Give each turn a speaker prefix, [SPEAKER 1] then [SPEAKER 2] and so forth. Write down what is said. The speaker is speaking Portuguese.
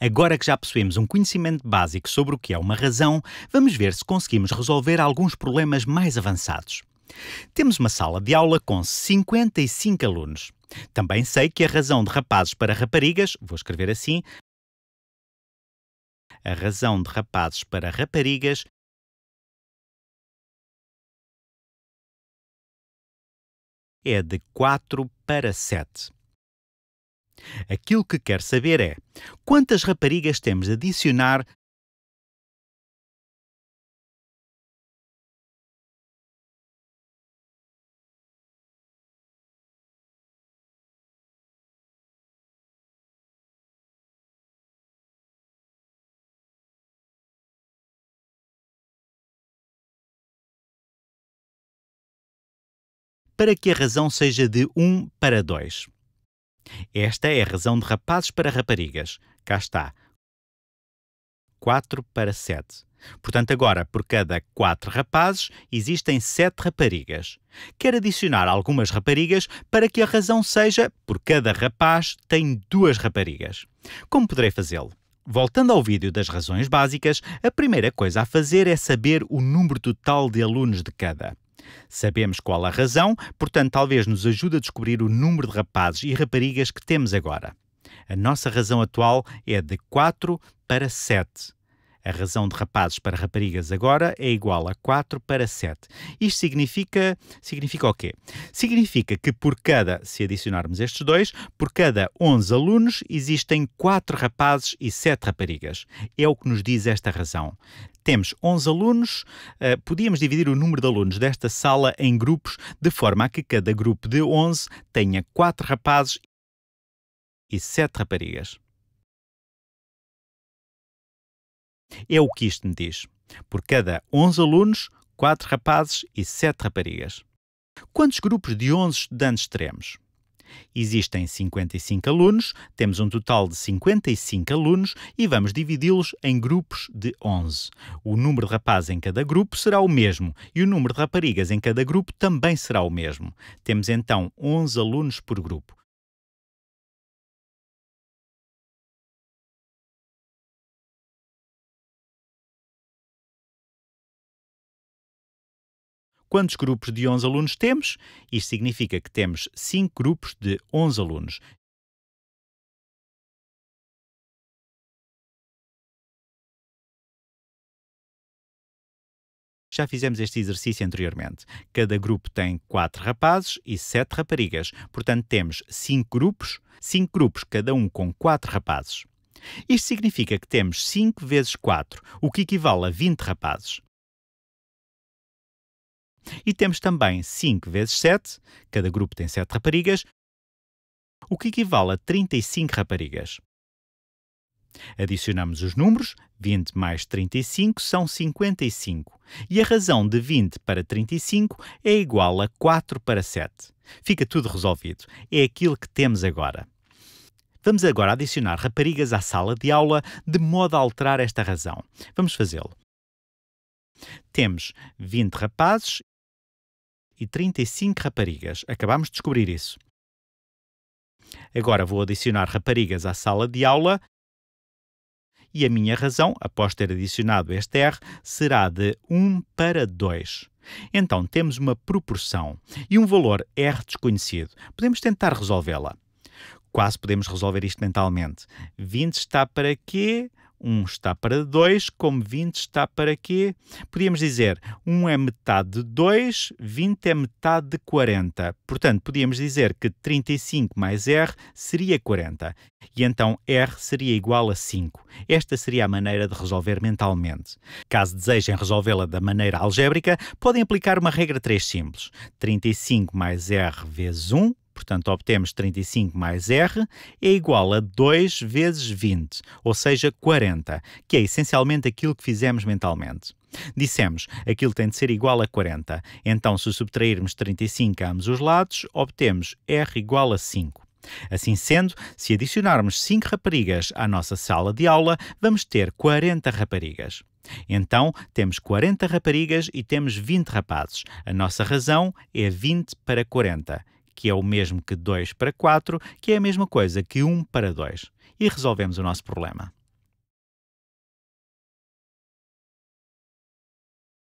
[SPEAKER 1] Agora que já possuímos um conhecimento básico sobre o que é uma razão, vamos ver se conseguimos resolver alguns problemas mais avançados. Temos uma sala de aula com 55 alunos. Também sei que a razão de rapazes para raparigas, vou escrever assim, a razão de rapazes para
[SPEAKER 2] raparigas
[SPEAKER 1] é de 4 para 7. Aquilo que quer saber é quantas raparigas temos de adicionar para que a razão seja de 1 para 2. Esta é a razão de rapazes para raparigas. Cá está. 4 para 7. Portanto, agora, por cada 4 rapazes, existem 7 raparigas. Quero adicionar algumas raparigas para que a razão seja por cada rapaz tem duas raparigas. Como poderei fazê-lo? Voltando ao vídeo das razões básicas, a primeira coisa a fazer é saber o número total de alunos de cada. Sabemos qual a razão, portanto, talvez nos ajude a descobrir o número de rapazes e raparigas que temos agora. A nossa razão atual é de 4 para 7. A razão de rapazes para raparigas agora é igual a 4 para 7. Isto significa, significa o quê? Significa que por cada, se adicionarmos estes dois, por cada 11 alunos existem 4 rapazes e 7 raparigas. É o que nos diz esta razão. Temos 11 alunos, eh, podíamos dividir o número de alunos desta sala em grupos, de forma a que cada grupo de 11 tenha 4 rapazes e 7 raparigas. É o que isto me diz. Por cada 11 alunos, 4 rapazes e 7 raparigas. Quantos grupos de 11 estudantes teremos? Existem 55 alunos, temos um total de 55 alunos e vamos dividi-los em grupos de 11. O número de rapazes em cada grupo será o mesmo e o número de raparigas em cada grupo também será o mesmo. Temos então 11 alunos por grupo.
[SPEAKER 2] quantos grupos de 11 alunos temos. Isto significa que temos 5 grupos de 11 alunos.
[SPEAKER 1] Já fizemos este exercício anteriormente. Cada grupo tem 4 rapazes e 7 raparigas, portanto temos 5 grupos, 5 grupos cada um com 4 rapazes. Isto significa que temos 5 vezes 4, o que equivale a 20 rapazes. E temos também 5 vezes 7, cada grupo tem 7 raparigas, o que equivale a 35 raparigas. Adicionamos os números, 20 mais 35 são 55, e a razão de 20 para 35 é igual a 4 para 7. Fica tudo resolvido, é aquilo que temos agora. Vamos agora adicionar raparigas à sala de aula de modo a alterar esta razão. Vamos fazê-lo. Temos 20 rapazes e 35 raparigas. acabamos de descobrir isso. Agora vou adicionar raparigas à sala de aula e a minha razão, após ter adicionado este R, será de 1 para 2. Então temos uma proporção e um valor R desconhecido. Podemos tentar resolvê-la. Quase podemos resolver isto mentalmente. 20 está para quê? 1 está para 2, como 20 está para quê? Podíamos dizer 1 é metade de 2, 20 é metade de 40. Portanto, podíamos dizer que 35 mais R seria 40. E então R seria igual a 5. Esta seria a maneira de resolver mentalmente. Caso desejem resolvê-la da maneira algébrica, podem aplicar uma regra 3 simples. 35 mais R vezes 1 Portanto, obtemos 35 mais R é igual a 2 vezes 20, ou seja, 40, que é essencialmente aquilo que fizemos mentalmente. Dissemos, aquilo tem de ser igual a 40. Então, se subtrairmos 35 a ambos os lados, obtemos R igual a 5. Assim sendo, se adicionarmos 5 raparigas à nossa sala de aula, vamos ter 40 raparigas. Então, temos 40 raparigas e temos 20 rapazes. A nossa razão é 20 para 40 que é o mesmo que 2 para 4, que é a mesma coisa que 1 para 2. E resolvemos o nosso problema.